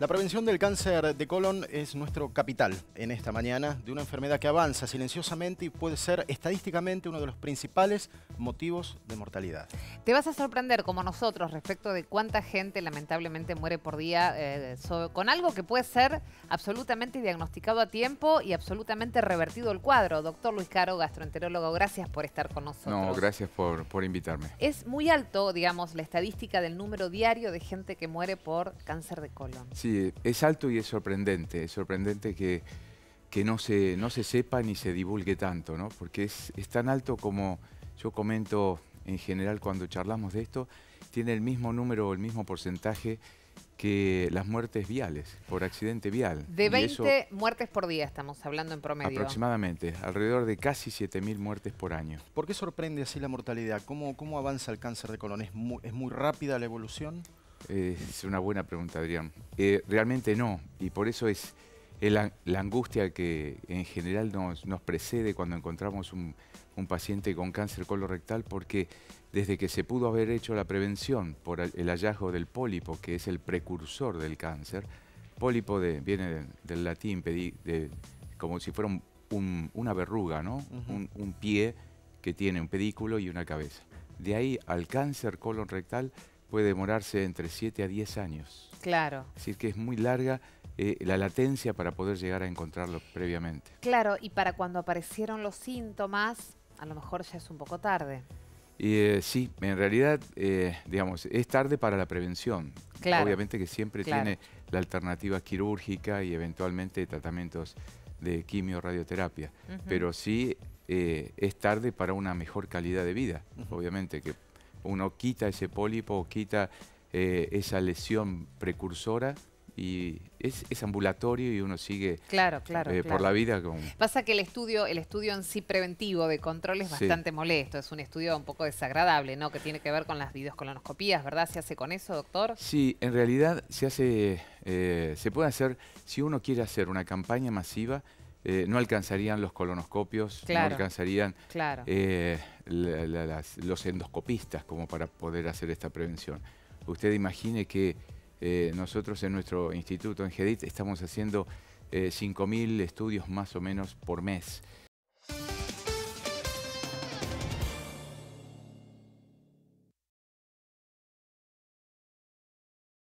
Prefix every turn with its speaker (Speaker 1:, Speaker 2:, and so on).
Speaker 1: La prevención del cáncer de colon es nuestro capital en esta mañana de una enfermedad que avanza silenciosamente y puede ser estadísticamente uno de los principales motivos
Speaker 2: de mortalidad. Te vas a sorprender como nosotros respecto de cuánta gente lamentablemente muere por día eh, con algo que puede ser absolutamente diagnosticado a tiempo y absolutamente revertido el cuadro. Doctor Luis Caro, gastroenterólogo, gracias por estar con nosotros. No,
Speaker 1: gracias por, por invitarme.
Speaker 2: Es muy alto, digamos, la estadística del número diario de gente que muere por cáncer de colon
Speaker 1: es alto y es sorprendente. Es sorprendente que, que no, se, no se sepa ni se divulgue tanto, ¿no? Porque es, es tan alto como yo comento en general cuando charlamos de esto, tiene el mismo número, o el mismo porcentaje que las muertes viales, por accidente vial. De 20
Speaker 2: muertes por día estamos hablando en promedio.
Speaker 1: Aproximadamente, alrededor de casi 7.000 muertes por año. ¿Por qué sorprende así la mortalidad? ¿Cómo, cómo avanza el cáncer de colon? ¿Es ¿Es muy rápida la evolución? Eh, es una buena pregunta, Adrián. Eh, realmente no, y por eso es, la, angustia que en general nos, precede cuando encontramos un, paciente con cáncer colorectal, porque desde que se pudo haber hecho la prevención por el, hallazgo del pólipo, que es el precursor del cáncer, pólipo de, viene del, latín, como si fuera una verruga, ¿no? un pie que tiene un pedículo y una cabeza. De ahí al cáncer colorectal puede demorarse entre 7 a 10 años. Claro. Es decir, que es muy larga eh, la latencia para poder llegar a encontrarlo previamente.
Speaker 2: Claro, y para cuando aparecieron los síntomas, a lo mejor ya es un poco tarde.
Speaker 1: Eh, sí, en realidad, eh, digamos, es tarde para la prevención. Claro. Obviamente que siempre tiene la alternativa quirúrgica y eventualmente tratamientos de quimio, radioterapia. Pero sí es tarde para una mejor calidad de vida, obviamente, que uno quita ese pólipo, quita eh, esa lesión precursora y es, ambulatorio y uno sigue claro, claro, eh, por la vida. Con...
Speaker 2: Pasa que el estudio, el estudio en sí preventivo de control es bastante molesto, es un estudio un poco desagradable, ¿no? Que tiene que ver con las videocolonoscopías, ¿verdad? ¿Se hace con eso, doctor?
Speaker 1: Sí, en realidad se hace, eh, se puede hacer, si uno quiere hacer una campaña masiva, no alcanzarían los colonoscopios, no alcanzarían los endoscopistas como para poder hacer esta prevención. Usted imagine que eh, nosotros en nuestro instituto, en GEDIT, estamos haciendo 5.000 eh, estudios más o menos por mes.